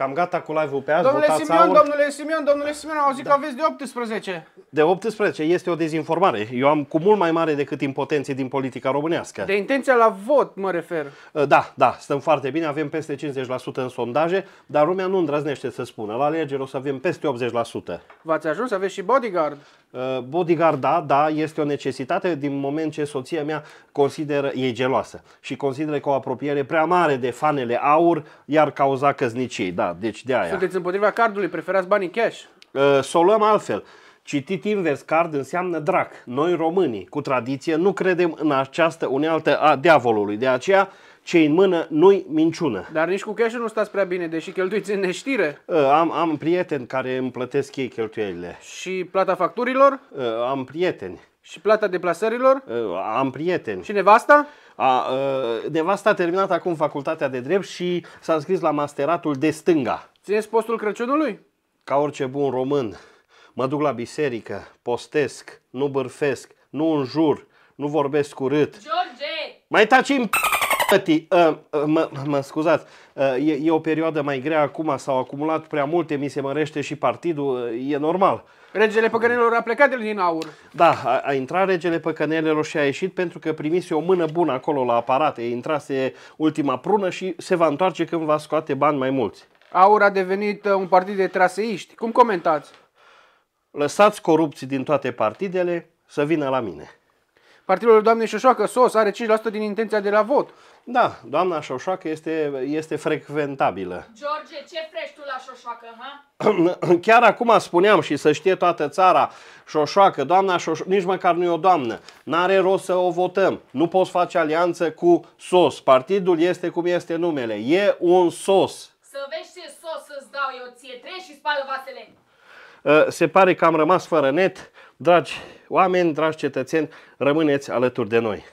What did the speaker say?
Cam gata cu live-ul pe azi. Domnule Simion, aur. domnule Simion, domnule Simion, au zis da. că aveți de 18. De 18 este o dezinformare. Eu am cu mult mai mare decât impotenție din politica românească. De intenția la vot mă refer. Uh, da, da, stăm foarte bine, avem peste 50% în sondaje, dar lumea nu îndrăznește să spună. La alegeri o să avem peste 80%. V-ați ajuns să aveți și bodyguard? Uh, Bodyguard, da, da, este o necesitate din moment ce soția mea consideră, e geloasă și consideră că o apropiere prea mare de fanele aur iar cauza căznicii, da, deci de aia. Sunteți împotriva cardului, preferați banii cash? Uh, să o luăm altfel. Citit invers, card înseamnă drac. Noi românii, cu tradiție, nu credem în această unealtă a diavolului. De aceea, ce în mână nu-i minciună. Dar nici cu cash nu stați prea bine, deși cheltuiți în neștire. Ă, am, am prieteni care îmi plătesc ei cheltuielile. Și plata facturilor? Ă, am prieteni. Și plata deplasărilor? Ă, am prieteni. Și nevasta? A, a, nevasta a terminat acum facultatea de drept și s-a înscris la masteratul de stânga. Țineți postul Crăciunului? Ca orice bun român mă duc la biserică, postesc, nu bârfesc, nu înjur, nu vorbesc urât. George! Mai taci în Tati, ă, ă, mă, mă scuzați, ă, e, e o perioadă mai grea acum, s-au acumulat prea multe, mi se mărește și partidul, e normal. Regele Păcănelor a plecat din aur. Da, a, a intrat regele Păcănelor și a ieșit pentru că primise o mână bună acolo la aparate, intrase ultima prună și se va întoarce când va scoate bani mai mulți. Aur a devenit un partid de traseiști. Cum comentați? lăsați corupții din toate partidele să vină la mine. Partidul doamnei Șoșoacă, SOS, are 5% din intenția de la vot. Da, doamna Șoșoacă este, este frecventabilă. George, ce frești tu la Șoșoacă, ha? Chiar acum spuneam și să știe toată țara, Șoșoacă, doamna Șoșoacă, nici măcar nu e o doamnă. N-are rost să o votăm. Nu poți face alianță cu SOS. Partidul este cum este numele. E un SOS. Să vezi ce SOS îți dau eu ție. Trei și spală vasele. Ă, se pare că am rămas fără net. Dragi oameni, dragi cetățeni, rămâneți alături de noi.